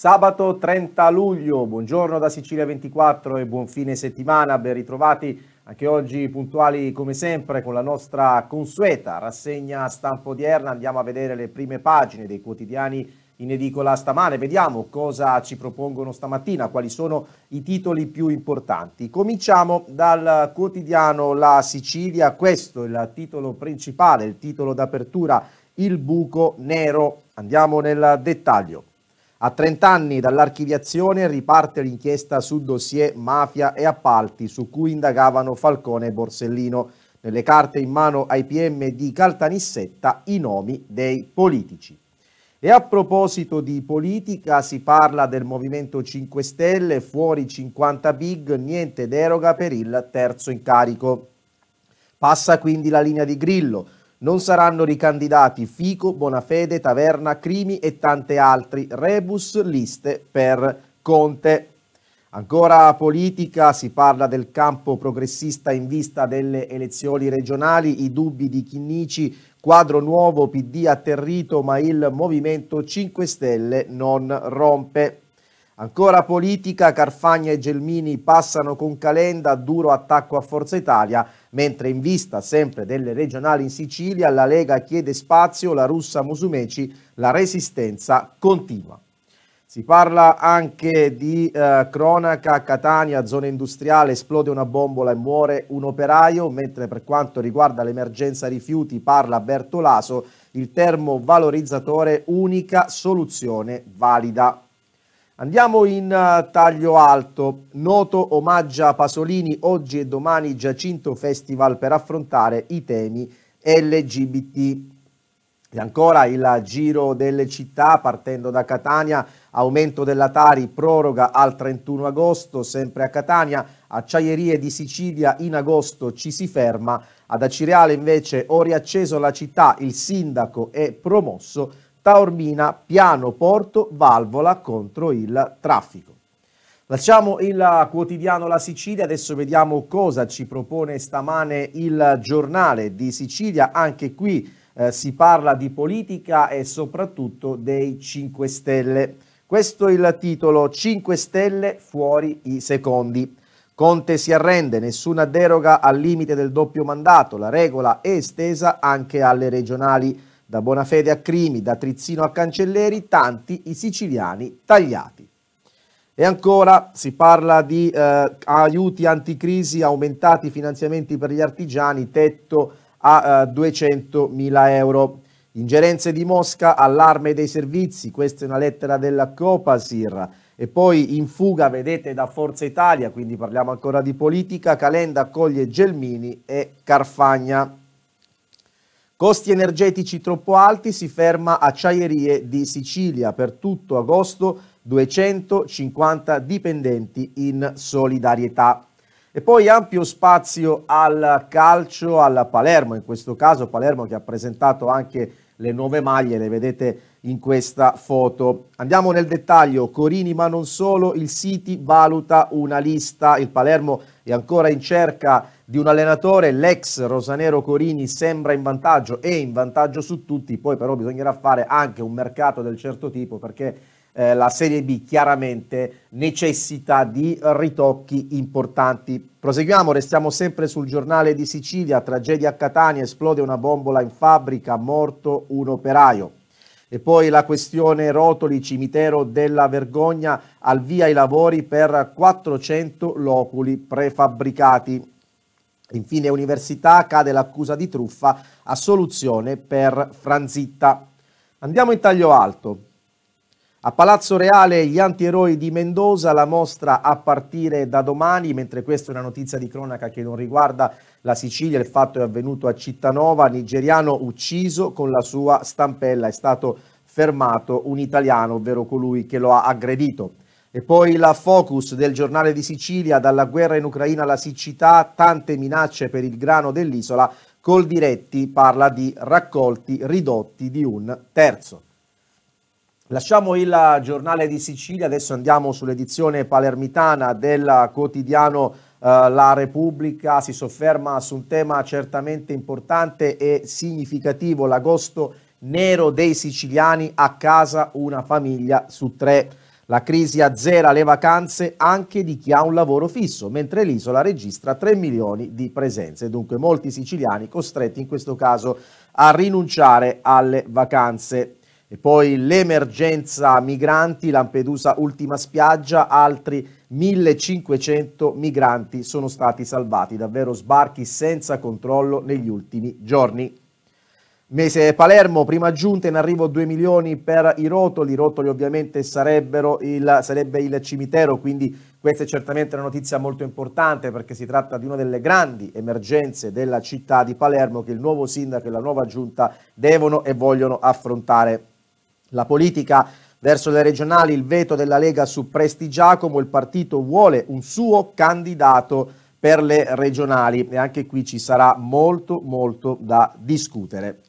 Sabato 30 luglio, buongiorno da Sicilia 24 e buon fine settimana, ben ritrovati anche oggi puntuali come sempre con la nostra consueta rassegna stampa odierna, andiamo a vedere le prime pagine dei quotidiani in edicola stamane, vediamo cosa ci propongono stamattina, quali sono i titoli più importanti. Cominciamo dal quotidiano La Sicilia, questo è il titolo principale, il titolo d'apertura, il buco nero, andiamo nel dettaglio. A 30 anni dall'archiviazione riparte l'inchiesta su dossier mafia e appalti su cui indagavano Falcone e Borsellino. Nelle carte in mano ai PM di Caltanissetta i nomi dei politici. E a proposito di politica si parla del Movimento 5 Stelle, fuori 50 big, niente deroga per il terzo incarico. Passa quindi la linea di Grillo non saranno ricandidati Fico, Bonafede, Taverna, Crimi e tante altri rebus liste per Conte. Ancora politica, si parla del campo progressista in vista delle elezioni regionali, i dubbi di Chinnici, quadro nuovo PD atterrito ma il Movimento 5 Stelle non rompe. Ancora politica, Carfagna e Gelmini passano con Calenda, duro attacco a Forza Italia, mentre in vista sempre delle regionali in Sicilia la Lega chiede spazio, la russa Musumeci, la resistenza continua. Si parla anche di eh, cronaca a Catania, zona industriale, esplode una bombola e muore un operaio, mentre per quanto riguarda l'emergenza rifiuti parla Bertolaso, il termo valorizzatore unica soluzione valida Andiamo in eh, taglio alto. Noto omaggio a Pasolini oggi e domani Giacinto Festival per affrontare i temi LGBT. E ancora il giro delle città partendo da Catania, aumento della Tari, proroga al 31 agosto, sempre a Catania, acciaierie di Sicilia in agosto ci si ferma, ad Acireale invece ho riacceso la città, il sindaco è promosso, Taormina, piano porto, valvola contro il traffico. Lasciamo il quotidiano La Sicilia, adesso vediamo cosa ci propone stamane il giornale di Sicilia, anche qui eh, si parla di politica e soprattutto dei 5 Stelle. Questo è il titolo, 5 Stelle fuori i secondi. Conte si arrende, nessuna deroga al limite del doppio mandato, la regola è estesa anche alle regionali da Bonafede a Crimi, da Trizzino a Cancelleri, tanti i siciliani tagliati. E ancora si parla di eh, aiuti anticrisi, aumentati finanziamenti per gli artigiani, tetto a eh, 200.000 euro. Ingerenze di Mosca, allarme dei servizi, questa è una lettera della Copasir. E poi in fuga, vedete, da Forza Italia, quindi parliamo ancora di politica, Calenda accoglie Gelmini e Carfagna. Costi energetici troppo alti si ferma Acciaierie di Sicilia per tutto agosto 250 dipendenti in solidarietà. E poi ampio spazio al calcio, alla Palermo, in questo caso Palermo che ha presentato anche le nuove maglie, le vedete in questa foto. Andiamo nel dettaglio, Corini ma non solo, il City valuta una lista, il Palermo è ancora in cerca di un allenatore, l'ex Rosanero Corini sembra in vantaggio e in vantaggio su tutti, poi però bisognerà fare anche un mercato del certo tipo perché eh, la Serie B chiaramente necessita di ritocchi importanti. Proseguiamo, restiamo sempre sul giornale di Sicilia, tragedia a Catania, esplode una bombola in fabbrica, morto un operaio. E poi la questione Rotoli, cimitero della vergogna, al via i lavori per 400 loculi prefabbricati. Infine università, cade l'accusa di truffa, assoluzione per Franzitta. Andiamo in taglio alto. A Palazzo Reale gli antieroi di Mendoza, la mostra a partire da domani, mentre questa è una notizia di cronaca che non riguarda la Sicilia, il fatto è avvenuto a Cittanova, nigeriano ucciso con la sua stampella, è stato fermato un italiano, ovvero colui che lo ha aggredito. E poi la focus del giornale di Sicilia, dalla guerra in Ucraina alla siccità, tante minacce per il grano dell'isola, Col Diretti parla di raccolti ridotti di un terzo. Lasciamo il giornale di Sicilia, adesso andiamo sull'edizione palermitana del quotidiano eh, la Repubblica si sofferma su un tema certamente importante e significativo, l'agosto nero dei siciliani a casa una famiglia su tre. La crisi azzera le vacanze anche di chi ha un lavoro fisso, mentre l'isola registra 3 milioni di presenze, dunque molti siciliani costretti in questo caso a rinunciare alle vacanze e poi l'emergenza migranti, Lampedusa ultima spiaggia, altri 1500 migranti sono stati salvati, davvero sbarchi senza controllo negli ultimi giorni. Mese Palermo, prima giunta in arrivo 2 milioni per i rotoli, i rotoli ovviamente il, sarebbe il cimitero, quindi questa è certamente una notizia molto importante perché si tratta di una delle grandi emergenze della città di Palermo che il nuovo sindaco e la nuova giunta devono e vogliono affrontare. La politica verso le regionali, il veto della Lega su Presti Giacomo, il partito vuole un suo candidato per le regionali e anche qui ci sarà molto molto da discutere.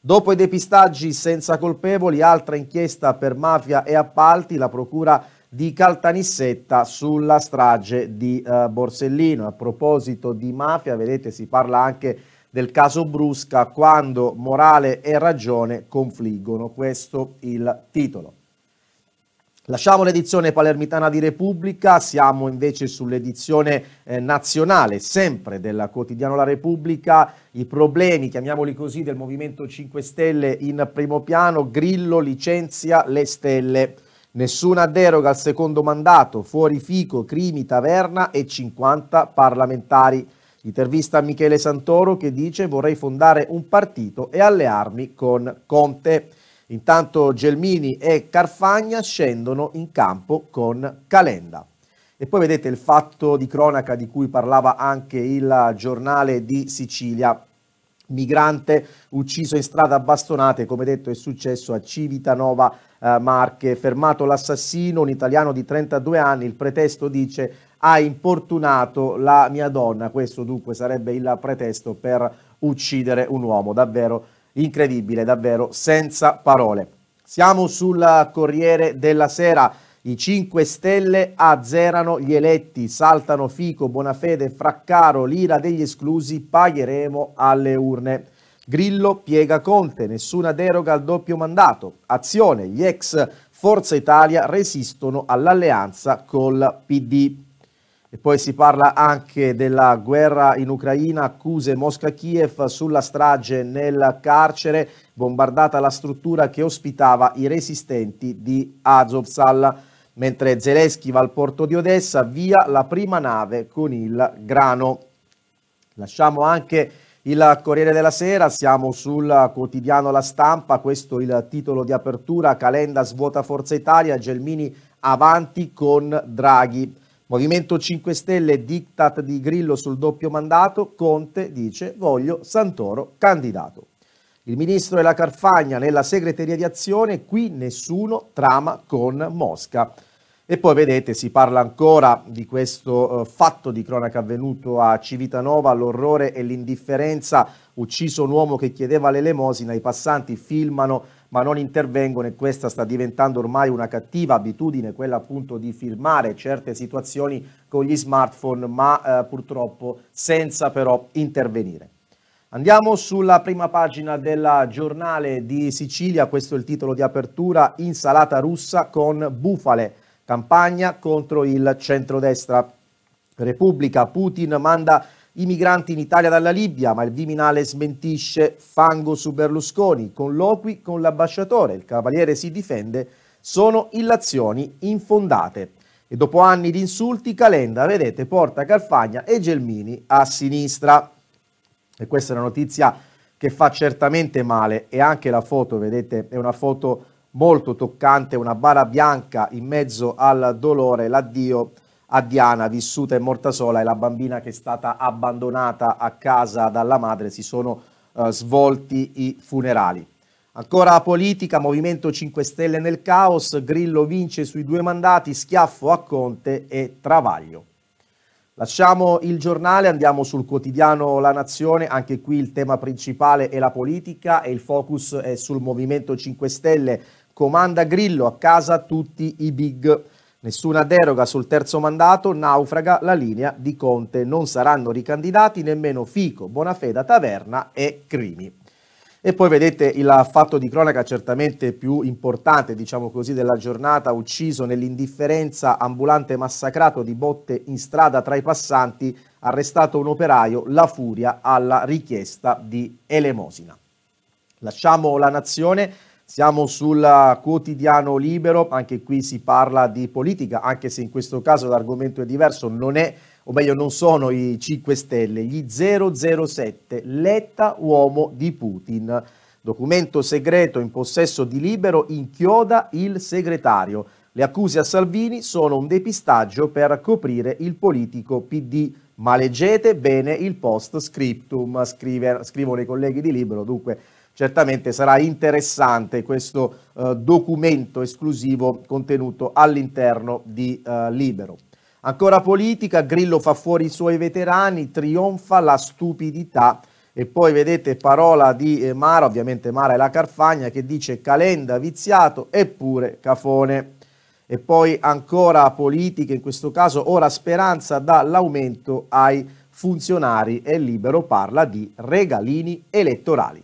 Dopo i depistaggi senza colpevoli, altra inchiesta per mafia e appalti, la procura di Caltanissetta sulla strage di eh, Borsellino. A proposito di mafia, vedete si parla anche di del caso Brusca quando morale e ragione confliggono. Questo il titolo. Lasciamo l'edizione palermitana di Repubblica, siamo invece sull'edizione eh, nazionale, sempre del quotidiano La Repubblica, i problemi, chiamiamoli così, del Movimento 5 Stelle in primo piano, Grillo licenzia le stelle, nessuna deroga al secondo mandato, fuori Fico, Crimi, Taverna e 50 parlamentari. Intervista a Michele Santoro che dice vorrei fondare un partito e allearmi con Conte. Intanto Gelmini e Carfagna scendono in campo con Calenda. E poi vedete il fatto di cronaca di cui parlava anche il giornale di Sicilia migrante ucciso in strada a bastonate, come detto è successo a Civitanova eh, Marche. Fermato l'assassino, un italiano di 32 anni, il pretesto dice ha importunato la mia donna, questo dunque sarebbe il pretesto per uccidere un uomo, davvero incredibile, davvero senza parole. Siamo sul Corriere della Sera. I 5 Stelle azzerano gli eletti, saltano Fico, Bonafede, Fraccaro, l'ira degli esclusi, pagheremo alle urne. Grillo piega Conte, nessuna deroga al doppio mandato. Azione, gli ex Forza Italia resistono all'alleanza col PD. E poi si parla anche della guerra in Ucraina, accuse Mosca-Kiev sulla strage nel carcere, bombardata la struttura che ospitava i resistenti di Azovstal mentre Zelensky va al porto di Odessa via la prima nave con il grano. Lasciamo anche il Corriere della Sera, siamo sul quotidiano La Stampa, questo è il titolo di apertura, Calenda svuota Forza Italia, Gelmini avanti con Draghi. Movimento 5 Stelle, diktat di Grillo sul doppio mandato, Conte dice voglio Santoro candidato. Il ministro e la Carfagna nella segreteria di azione, qui nessuno trama con Mosca. E poi vedete, si parla ancora di questo eh, fatto di cronaca avvenuto a Civitanova, l'orrore e l'indifferenza, ucciso un uomo che chiedeva l'elemosina, i passanti filmano ma non intervengono e questa sta diventando ormai una cattiva abitudine, quella appunto di filmare certe situazioni con gli smartphone, ma eh, purtroppo senza però intervenire. Andiamo sulla prima pagina della giornale di Sicilia, questo è il titolo di apertura, insalata russa con bufale, campagna contro il centrodestra. Repubblica, Putin manda i migranti in Italia dalla Libia, ma il Viminale smentisce fango su Berlusconi, colloqui con l'ambasciatore, il cavaliere si difende, sono illazioni infondate. E dopo anni di insulti, Calenda, vedete, porta Carfagna e Gelmini a sinistra. E questa è una notizia che fa certamente male e anche la foto, vedete, è una foto molto toccante, una bara bianca in mezzo al dolore, l'addio a Diana, vissuta e morta sola, e la bambina che è stata abbandonata a casa dalla madre, si sono eh, svolti i funerali. Ancora politica, Movimento 5 Stelle nel caos, Grillo vince sui due mandati, schiaffo a Conte e Travaglio. Lasciamo il giornale, andiamo sul quotidiano La Nazione, anche qui il tema principale è la politica e il focus è sul Movimento 5 Stelle. Comanda Grillo, a casa tutti i big. Nessuna deroga sul terzo mandato, naufraga la linea di Conte. Non saranno ricandidati nemmeno Fico, Bonafeda, Taverna e Crimi. E poi vedete il fatto di cronaca certamente più importante, diciamo così, della giornata, ucciso nell'indifferenza ambulante massacrato di botte in strada tra i passanti, arrestato un operaio, la furia alla richiesta di elemosina. Lasciamo la nazione, siamo sul quotidiano libero, anche qui si parla di politica, anche se in questo caso l'argomento è diverso, non è o meglio non sono i 5 Stelle, gli 007, Letta uomo di Putin. Documento segreto in possesso di Libero inchioda il segretario. Le accuse a Salvini sono un depistaggio per coprire il politico PD. Ma leggete bene il post scriptum, scrive, scrivono i colleghi di Libero, dunque certamente sarà interessante questo eh, documento esclusivo contenuto all'interno di eh, Libero. Ancora politica, Grillo fa fuori i suoi veterani, trionfa la stupidità. E poi vedete parola di eh, Mara, ovviamente Mara è la Carfagna, che dice Calenda viziato eppure Cafone. E poi ancora politica, in questo caso ora Speranza dà l'aumento ai funzionari e Libero parla di regalini elettorali.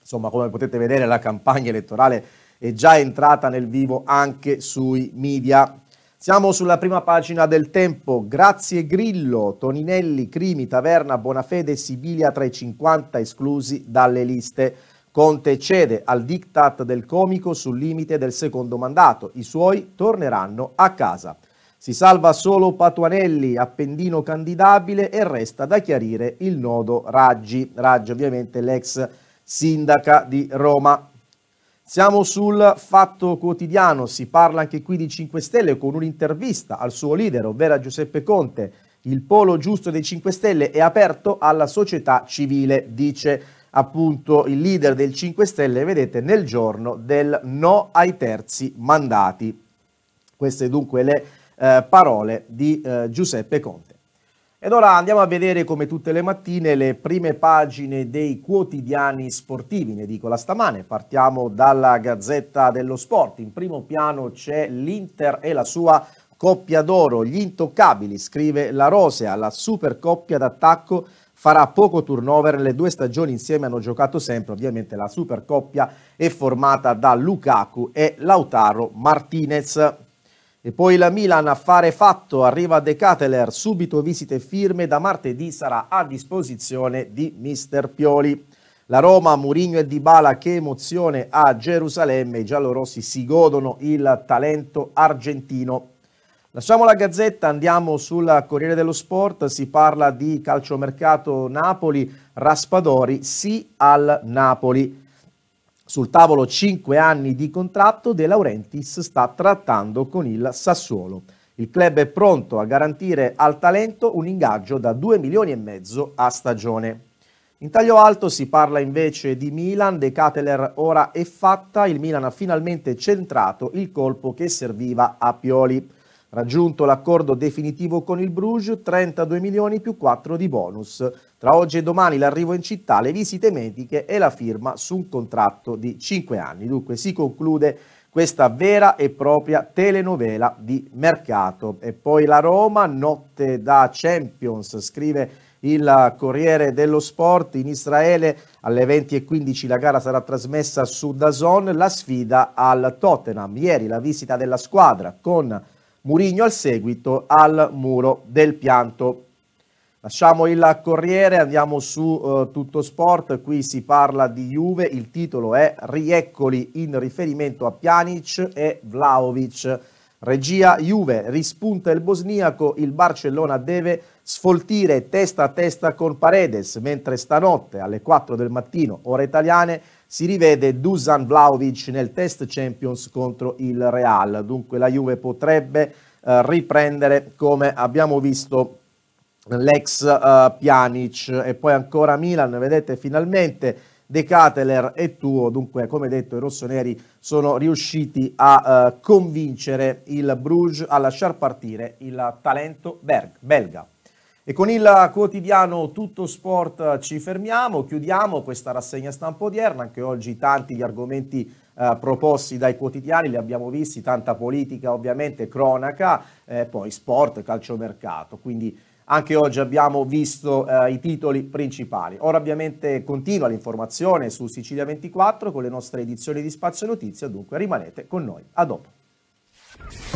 Insomma, come potete vedere la campagna elettorale è già entrata nel vivo anche sui media. Siamo sulla prima pagina del tempo. Grazie Grillo, Toninelli, Crimi, Taverna, Bonafede Sibilia tra i 50 esclusi dalle liste. Conte cede al diktat del comico sul limite del secondo mandato. I suoi torneranno a casa. Si salva solo Patuanelli, Appendino candidabile e resta da chiarire il nodo Raggi. Raggi ovviamente l'ex sindaca di Roma. Siamo sul Fatto Quotidiano, si parla anche qui di 5 Stelle con un'intervista al suo leader, ovvero Giuseppe Conte. Il polo giusto dei 5 Stelle è aperto alla società civile, dice appunto il leader del 5 Stelle, vedete, nel giorno del no ai terzi mandati. Queste dunque le eh, parole di eh, Giuseppe Conte. Ed ora andiamo a vedere come tutte le mattine le prime pagine dei quotidiani sportivi, ne dico la stamane. Partiamo dalla Gazzetta dello Sport. In primo piano c'è l'Inter e la sua coppia d'oro, gli intoccabili, scrive la Rosea, la super coppia d'attacco farà poco turnover, le due stagioni insieme hanno giocato sempre, ovviamente la super coppia è formata da Lukaku e Lautaro Martinez. E poi la Milan, affare fatto, arriva De Cateler, subito visite firme, da martedì sarà a disposizione di Mister Pioli. La Roma, Murigno e Dybala, che emozione a Gerusalemme, i giallorossi si godono il talento argentino. Lasciamo la Gazzetta, andiamo sul Corriere dello Sport, si parla di calciomercato Napoli, Raspadori sì al Napoli. Sul tavolo 5 anni di contratto De Laurentiis sta trattando con il Sassuolo. Il club è pronto a garantire al talento un ingaggio da 2 milioni e mezzo a stagione. In taglio alto si parla invece di Milan, De Cateler ora è fatta, il Milan ha finalmente centrato il colpo che serviva a Pioli. Raggiunto l'accordo definitivo con il Bruges, 32 milioni più 4 di bonus. Tra oggi e domani l'arrivo in città, le visite mediche e la firma su un contratto di 5 anni. Dunque si conclude questa vera e propria telenovela di mercato. E poi la Roma, notte da Champions, scrive il Corriere dello Sport in Israele alle 20.15 la gara sarà trasmessa su Dazon, la sfida al Tottenham. Ieri la visita della squadra con Murigno al seguito al muro del pianto. Lasciamo il Corriere, andiamo su uh, Tutto Sport, qui si parla di Juve, il titolo è Rieccoli in riferimento a Pjanic e Vlaovic. Regia Juve, rispunta il bosniaco, il Barcellona deve sfoltire testa a testa con Paredes, mentre stanotte alle 4 del mattino, ore italiane, si rivede Dusan Vlaovic nel test Champions contro il Real, dunque la Juve potrebbe eh, riprendere come abbiamo visto l'ex eh, Pjanic e poi ancora Milan, vedete finalmente De Cateler e Tuo, dunque come detto i rossoneri sono riusciti a eh, convincere il Bruges a lasciar partire il talento belga. E con il quotidiano Tutto Sport ci fermiamo, chiudiamo questa rassegna stampa odierna, anche oggi tanti gli argomenti eh, proposti dai quotidiani, li abbiamo visti, tanta politica ovviamente, cronaca, eh, poi sport, calciomercato, quindi anche oggi abbiamo visto eh, i titoli principali. Ora ovviamente continua l'informazione su Sicilia 24 con le nostre edizioni di Spazio Notizia, dunque rimanete con noi, a dopo.